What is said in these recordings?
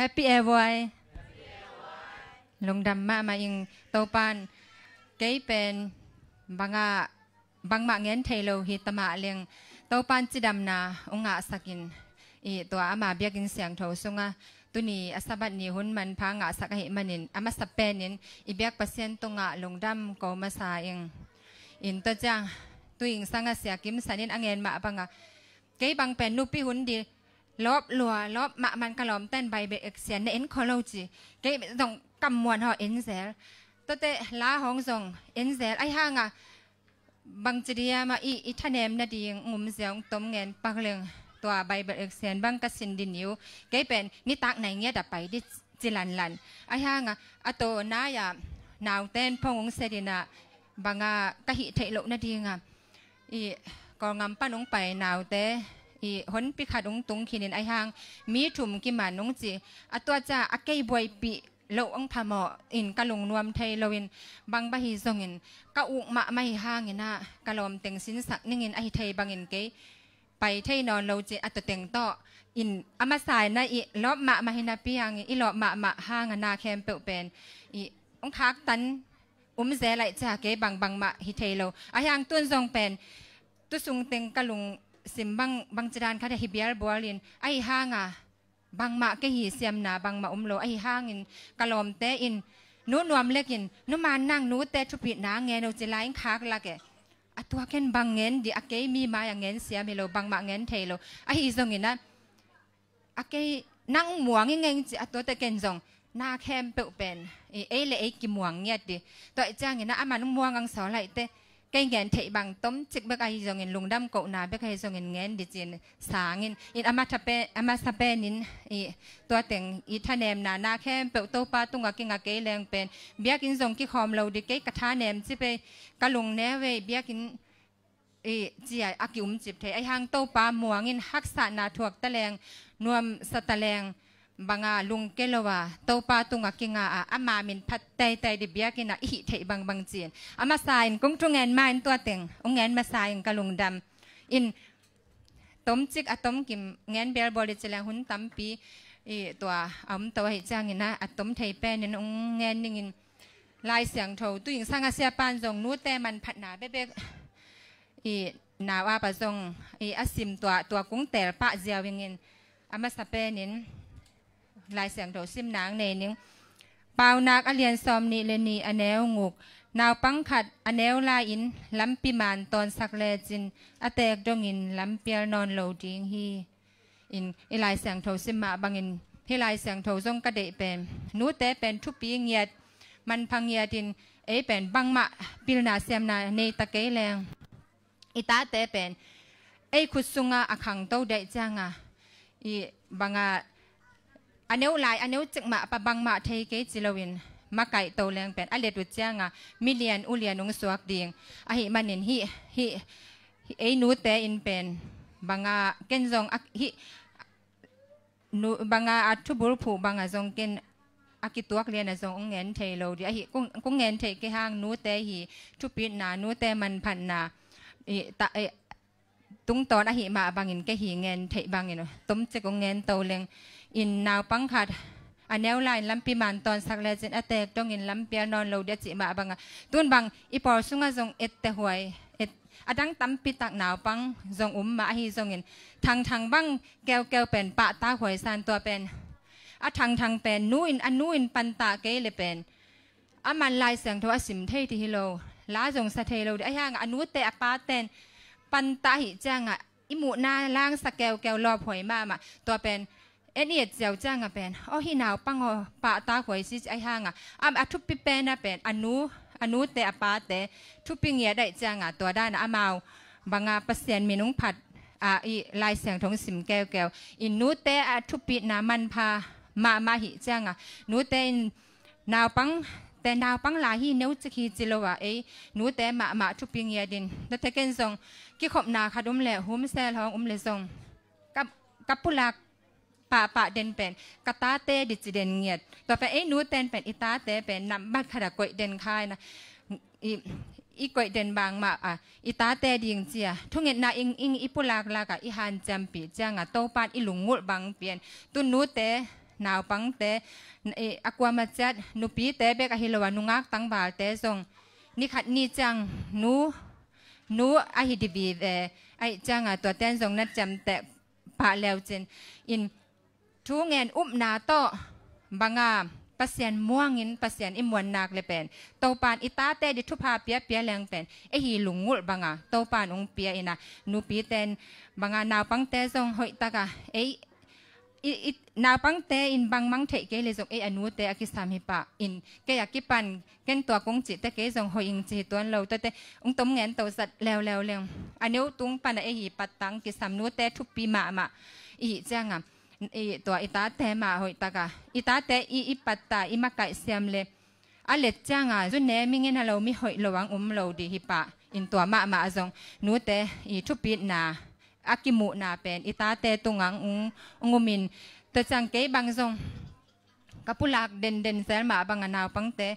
Happy Airway ลงดำมามาอิงเตาปันเกยเป็นบังอะบางมาเงินไทยเราฮิตมาเลียงเตาปันจิดำนาองอาสักินอีตัวอามาเบียกินเสียงเทาสงะตุนีอาสบัดนีหุ่นมันพังอาสักเหมันินอามาสเปนนินอีเบียกเปอร์เซนต์ตรงอาลงดำก็มาสาเองอินตัวจังตัวอิงสังเสียกิมสันินอังเงินมาบังอะเกยบางเป็นนุปีหุ่นดีลบลัวลบมะมันกะลอมเต้นใบเบเอกเสียนเอ็นคอลจีเกต้องกำมวนหอเอ็นเซลตัวเตลาหองส่งเอ็นเซลไอห้างอ่ะบางจีเดียมาอีอีทเนมนาดีงุมเสียงต้มเงินปักเรืองตัวใบเบเอกเสียนบางกสินดินิวเกเป็นนิตักไหนเงี้ยดับไปดิจิลันลันไอห้างอ่ะอโตน้าอย่านาวเต้นพงเซดินะบางอ่ะกะหิเทโลนาดีงอ่ะอีกองงำป้างไปนาวเต้ฮีหนปิขาดองตุงขีนินไอหางมีถุมกิมานงจีอตัวจ้าอเกยบวยปีเลวองพามออินกะลงนวมไทยเลวินบางบะฮีซงอินกะอุมะไม่ห่างอินะกะลมเต็งสินสักนิ่งอินไอไทยบางอินเกไปไทยนอนเราจีอตเต็งต่ออินอามาสายนะอีลอบมะมาหินาปียงอีลอบมะมะห่างนาแคมเปิลเป็นอีองคักตันอุ้มเจไหลจากเกบางบางมะฮิเทยเราอายังตุนซงเป็นตุสุงเต็งกะลุง sim bang bang chiran kha hi biar bolin ai hanga bang ma ke hi siam na bang ma umlo ai hangin kalom te in nu nuam lekin nu man nang nu te thu pi na nge no chilai khak lake atua ken bang ngen di ake mi ma yang ngen siam hello bang ma ngen thelo a hi zongina ake nang muang ngeng chi atua te ken zong na khem pe pen e, e le e ki muang ngiat di to e chang ina amanung muang ang so lai te กงเงินเทบังต้มจิกเบกไอยองเงินลุงดำกูนาเบกไอยองเงินเงินดิจินสางเงินอินอามาทับเปอามาทับเปนินอีตัวเต่งอีท่าเนมนานาแค่เปิดโต๊ะปาตุงกินกับเกลงเป็นเบียกินทรงกิคอมเราดิเกกระทาแนมจิไปกะลุงแนวเวเบียกินอีจีไออากิมจิบเทไอหางโต๊ะปาหมวงเงินฮักสานาถวกตะแลงนวมสตะแลง banga lung kelowa pa tunga kinga a ama min phat tai tai di bia kina hi thei bang bang chin ama sain kung trung en man to teng ong en ma sain kalung dam in tom chik atom kim ngen ber bol chela hun tam pi i to am to hi chang ina atom thei pen in ong ngen ning in lai siang tho tu ing sanga sia pan jong nu te man phat na be be na wa pa jong i asim to to kung ter pa jiawing in ama sapen in ลายเสียงโดซิมนางเนนิงเปล่านักอเลียนซอมนิเลนีอแนวงุกนาวปังขัดอแนวลาอินล้ำปิมานตอนสักเลจินอแตกดงอินล้ำเปียนอนโลดิงฮีอินอีลายเสียงโทซิมมะบังอินที่ลายเสียงโทซงกระเดเป็นนูเตเป็นทุปีเงียดมันพังเงียดินเอเป็นบังมะปิลนาเซียมนาในตะเกแรงอิตาเตเป็นไอคุดซุงอาอคังโตได้จ้างอ่ะอีบังอาอันนี้ลายอันนี้จึงมาปะบังมาเทเกจิลวินมาไก่โตแรงเป็นอเลตุเจียงอ่ะมิเลียนอุเลียนงสวกดิงอหิมันเห็นฮิฮิไอ้นูเตอินเป็นบางอ่ะเกนจงอ่ะฮินูบางอ่ะอัตุบุรุผูบางอ่ะจงเกนอากิตัวเรียนอะจงเงินเทโลดิอหิกุ้งกุ้งเงินเทกห้างนูเตหิทุปินานูเตมันพันนาอิตาเอตุงตอนอหิมาบางอินกหิเงินเทบางอินต้มจะกงเงินโตแรงอินนาวปังขัดอันเนวไลน์ลำปีมันตอนสักเลจินอเตกต้องอินลำเปียนอนเราเดจิมาบังตุนบังอีพอสุงะทรงเอ็ดแต่หวยเอ็ดอันดังตั้มปีตักหนาวปังทรงอุ้มมาฮีทรงอินทางทางบังแก้วแก้วเป็นปะตาหวยซานตัวเป็นอันทางทางเป็นนู่นอินอันนู่นปันตาเกลเป็นอันมันลายเสียงทวสิมเทที่ฮิโลลาทรงสะเทโลาเดียงอันนู้นเตอป้าเตนปันตาหิจังอ่ะอิมุนาล่างสแก้วแก้วรอบหวยมามาตัวเป็นเอ็นี่เจ้าจ้างอ่ะเป็นอ๋อฮีนาวปังอ่ะปะตาหวยซิไอห่างอ่ะอ่ะอทุบปีเป็นอ่ะเป็นอนุอนุแต่อปาแต่ทุบปีเงียได้จ้างอ่ะตัวได้นะอามาบางอ่ะเปอร์เซยน์มีนุ่งผัดอ่ะอีลายเสียงทองสิมแก้วแก้วอินนุแต่อาทุบปีน้ำมันพามามาหิจ้างอ่ะนุแต่นาวปังแต่นาวปังลาฮีเนื้อจะขีจิโลวะเอ้ยนูแต่มามาทุบปีเงียดินแล้วเทเกนซงกี่ขบนาคดุมแหล่หุ้มแซ่รองอุ้มเลยงกับกับปุลักปะปะเดนเป็นกตาเตดิจิเดนเงียดต่อไปเอ้นูเตนเป็นอิตาเตเป็นนำบัดขดกวยเดนค่ายนะอีกวยเดนบางมาอ่ะอิตาเตดิงเจียทุงเงินนาอิงอิงอิปุลากลากะอิฮันจำปีจียงอ่ะโตปาดอิหลุงงุดบางเปลี่ยนตุนนูเตนาวปังเตเออากวามาจัดนุปีเตเบกอหิลวานุงักตังบาลเตทรงนี่ขัดนี่จังนูนูอหิดีบีเวไอจังอ่ะตัวเต้นทรงนัดจำแต่ปะแล้วเจนอินทุูเงินอุบนาโตบังอามปเสียนม่วงงินปเสียนอิมวนนักเลยเป็นเตาปานอิตาเตดิทุพาเปียเปียแรงเป็นไอหีหลุงงุลบังอาะเตาปานองเปียอินะนูปีเตนบังอาะนาวปังเตซงหอยตากะไออินาปังเตอินบังมังเทเกเลยจงไออนุเตอคิสามิปะอินเกยกิปันเกนตัวกงจิตเตเกจงหอยิงจิตตัวเราเตเตองตมเงินเตาสัตแล้วแล้วแล้วอันนี้ตุงปันไอหีปัดตังกิสามนุเตทุปีมามาอีเจ้างอ่ะ i to ita te ma hoi taka ita te i ipatta i makai siam le a le changa zu ne mingen halo mi hoi lowang um lo di hi pa in to ma ma azong nu te i thupi na akimu na pen ita te tungang ung um, ungumin te chang ke bang zong kapulak den den sel ma bang anaw pang te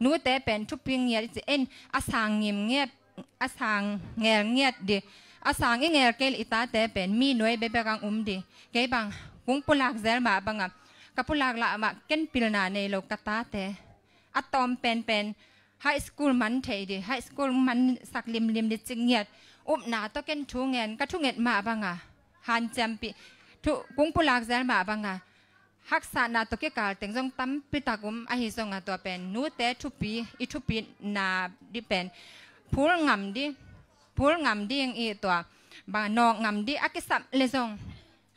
nu te pen thuping ya chi en asang ngim nge asang ngel ngiat di asang i ngel kel ita te pen mi noi be be kang um di ke bang cũng pulak zel ma banga kapulak la ma ken pilna nei lo kata te atom pen pen high school man thei di high school man sak lim lim li ching yet up na to ken thu ngen ka thu nget ma banga han champi thu cũng pulak zel ma banga hak sa na to ke kal teng jong tam pi takum a hi zonga to pen nu te thu pi i thu pi na di pen phul ngam di phul ngam di ang i to ba no ngam di akisap le jong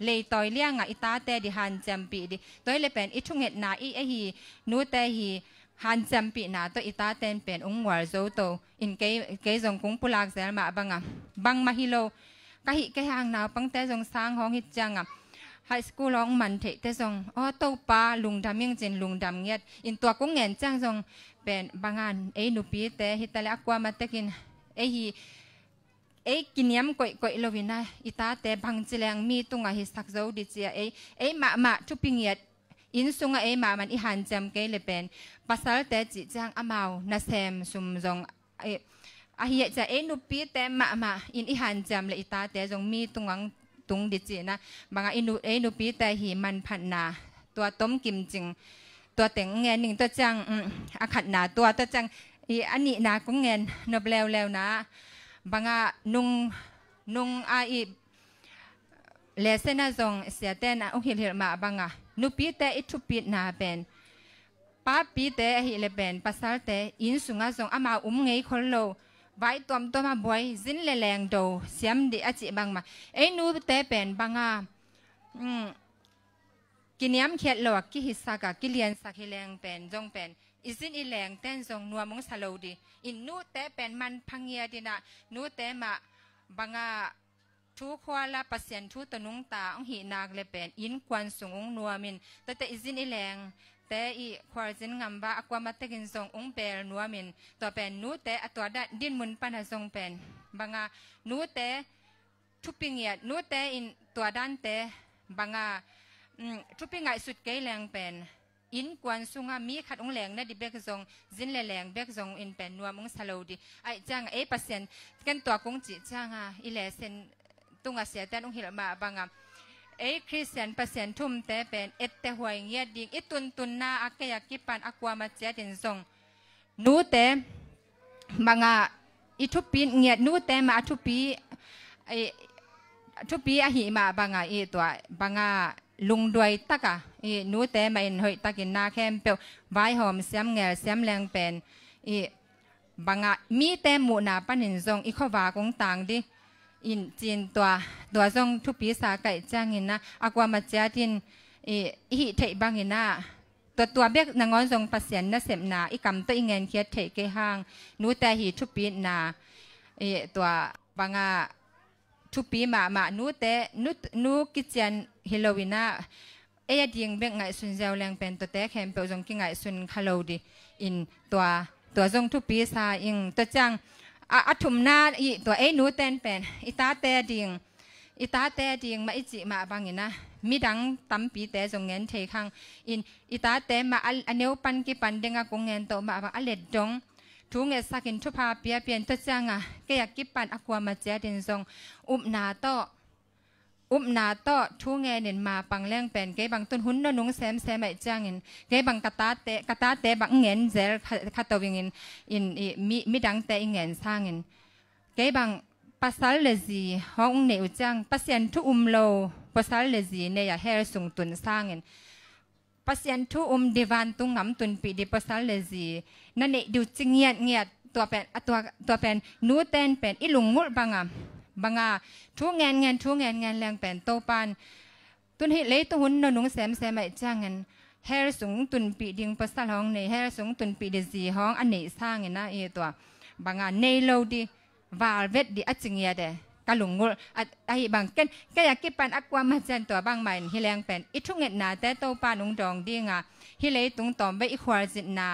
เลยต่อยเลี้ยงอ่ะอิตาแต่ดิฮันจมปีดิตัวเลยเป็นอิชุ่งเห็ดนาอีไอฮีนู้แต่ฮีฮันจมปีนาตัวอิตาเตนเป็นองค์วาร์โซโตอินเกย์เกย์ทรงกุ้งปุลากเซลมาบังอ่ะบังมาฮิโลกะฮิกะฮางนาวปังแต่ทรงสร้างห้องฮิจังอ่ะไฮสคูลร้องมันเทแต่รงอ๋อโตปาลุงดำยิ่งเจนลุงดำเงียดอินตัวกุ้งเงินจังทรงเป็นบางงานเอ้หนูปีแต่ฮิตาเลอากว่ามาเตกินเอ้ฮีเอ้กินยำก๋วยก๋วยลวินะอิตาแต่บางจิแรงมีตุงอ่ะิสักโจดิเจีเอ้เอ้มามาทุปิงเงียดอินสุงเอ้มามันอิหันจำเกลเป็นภาษาแต่จิจังอามาวนาเซมซุมจงเอ้อาเฮียจะเอ้นุปีแต่มามาอินอิหันจำเลอิตาแต่จงมีตุงังตุงดิเจีนะบางอินุเอ้นุปีแต่หิมันผันนาตัวต้มกิมจิงตัวเต็งเงินหนึ่งตัวจังอาขัดนาตัวตัวจังอีอันนี้นะก็เงินนบแล้วแล้วนะบังอานุงนุงอาอีเลเซนาจงเสียเต้นอุเฮลเฮมาบังอานุปีเตอิทุปีนาเป็นป้าปีเตอฮิเลเป็นภาษาเตอินสุงาจงอามาอุ้มไงคนโลไว้ตัวมตัวมาบวยจินเลเลงดูเสียมดีอาจิบางมาไอ้นุปีเตเป็นบังอาอกินยำเข็ดหลอกกิฮิสากะกิเลียนสักเลงเป็นจงเป็นอีสินอีแหลงเต้นทรงนัวมงสโลดีอินนู้แต่เป็นมันพังเงียดินะนู้แต่มาบังอาทุกควาละปเสียนทุตนุงตาองหินากเลเป็นอินควันสงองนัวมินแต่แต่อีสินอีแหลงแต่อีควาจินงามบ้าอความาตะกินทรงองเปรนัวมินตัวเป็นนู้แต่อตัวดัดดินมุนปันทรงเป็นบังอานู้แต่ทุปิงเงียดนู้แต่อินตัวดันแต่บังอาทุปิงไงสุดเกลียงเป็นอินกวนซุงามีขัดองแหลงนะดิเบกซงจินแหลงเบกซงอินแป็นนัวมงสโลดิไอจังเอเปอร์เซนกันตัวกงจิจังอ่ะอีเลเซนตุงอาเสียแต่องหิลมาบังอ่ะเอ้คริสเตียนเปอร์เซนทุ่มแต่เป็นเอตแต่หวยเงียดดิ่งอีตุนตุนนาอักยากิปันอากวามาเจดินซงนู้แต่บังอ่ะอีทุปีเงียดนู้แต่มาทุปีไอทุปีอหิมาบังอ่ะอีตัวบังอ่ะ lung đuôi tắc à ý nú tế mà in hội tắc in na khem bèo vai hòm xem nghèo xem leng pen ý bằng à mi tế mụ nà bán hình zong ý khó vả cũng tàng đi in chín tòa tòa zong thu bí sa cải trang in na aqua à, mà chia tin ý ý thấy bằng in na tua tua biết nàng ngon zong pasien na xem na ý cầm tới ngen kia thấy cái hàng nú tế hi thu bí na ý tòa bằng à thu bí mà mà nú tế nú nú kitchen ฮิโลวินาเอ้ยดิ่งเบงไงสุนเจ้าแรงเป็นตัวแตกแคมเปลจงกิไงสุนฮัลโหลดีอินตัวตัวจงทุปีซาอิงตัวจังอัฐุมนาอีตัวเอ้นูเตนเป็นอิตาเตดิ่งอิตาเตดิ่งมาอิจิมาบังอินะมีดังตั้มปีเต่จงเงินเทคังอินอิตาเตมาอันเนวปันกิปันเดงกงเงินโตมาบังอเล็ดจงทุงเอสักินทุพาเปียเปียนตัวจังอ่ะแกอยากกิปันอความาเจดินจงอุบนาโตอุปนาโตทูเงินมาปังแรงเป็นเกบังต้นหุ่นนุ่งเซมเซมไอจ้างเงินเกบังกตาเตกตาเตบังเงินเจลขัดตัวเงินอินมีมีดังเตเงินสร้างเงินเกบังภาษาเลจีห้องเนื้อจ้างภาษาทุอุมโลภาษาเลจีเนี่ยเฮรสุงตุนสร้างเงิน pasien tu um divan tu ngam tun pi di pasal lezi nane du chingiat ngiat tua pen atua tua pen nu ten pen ilung mul bangam บังอาทุงานงานทุงานงานแรงแปนโตปันตุนเฮเลตุนนนุงแสมแสมไอจ้างงันเฮรสุงตุนปีดิงปัสสาห้องในเฮรสุงตุนปีเดซีห้องอันไหนสร้างเงินนะเอตัวบังอาเนโลดีวาลเวดดีอัจฉริยะเดกะหลงงไอ้บังเกันก็อยากกิปันอักวามาเจนตัวบางใหม่ฮิแรงเป็นอิทุงเงินนาแต่โตปานุงดองดีงาฮิเลตุงตอมไปอีควาจินา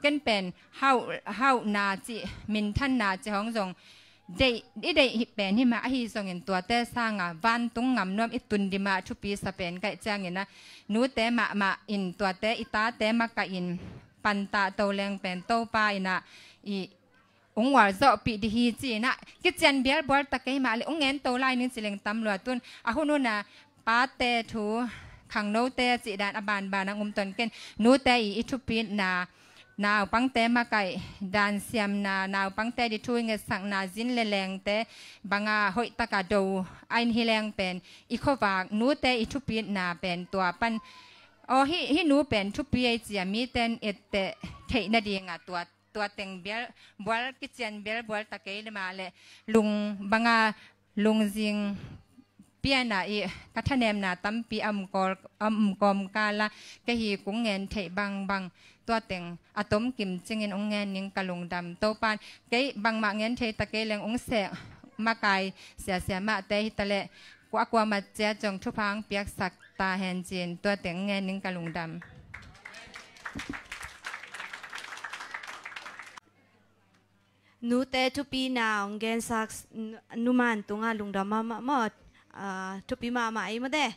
เกนเป็นเฮาเฮานาจิมินท่านนาจิห้องจงดี๋ยวเดี๋ยวเป็นที่มาอ่ะฮีส่งเงินตัวเต้สร้างอ่ะวันตุ้งงามนวมอิตุนดีมาชุปีสเปนก็จะเงินนะนูเต้มามาอินตัวเต้อิตาเต้มาก็อินปันตาโตแรงเป็นโตป้าอินะอีองวารจ่ปีดีฮีจีนะกิจะเบียร์บอลตะเกียมาเลยองเงินโตไล่นึงสิเลงตำรวจตุนอ่ะคุนูนนะป้าเต้ทูขังโนเต้จีดานอบานบานังอุมตนเกินหนูเต้อีทุปีนานาวปังแต่มาไก่ดานเสียมนานาวปังแต่ดิทุยเงสังนาจินเลแรงแต่บังอาหอยตะกาดูอันฮิแรงเป็นอีกวากนู้แต่อีทุปีนาเป็นตัวปันอ๋อฮิฮินู้เป็นทุปีไอเจียมีแต่เอตเตเทนาดีงาตัวตัวเต็งเบลบอลกิเจนเบลบอลตะเกยมาเลยลุงบังอาลุงจิงปียนาอีกัทเนมนาตั้มปีอัมกอลอัมกอมกาละกะฮีกุงเงินเทบังบังตัวเต็งอะตอมกิมจิงเงินองเงินนิงกะลงดำโตปานเกยบางมาเงินเทตะเกยแรงองเสกมากายเสียเสียมาเตหิตะเลกว่ากว่ามาเจ้าจงทุพังเปียกสักตาแหนเจนตัวเต็งเงินนิงกะลงดำ nu te tu pi na ngen sax numan tunga lungda ma ma ma tu pi ma ma ai ma de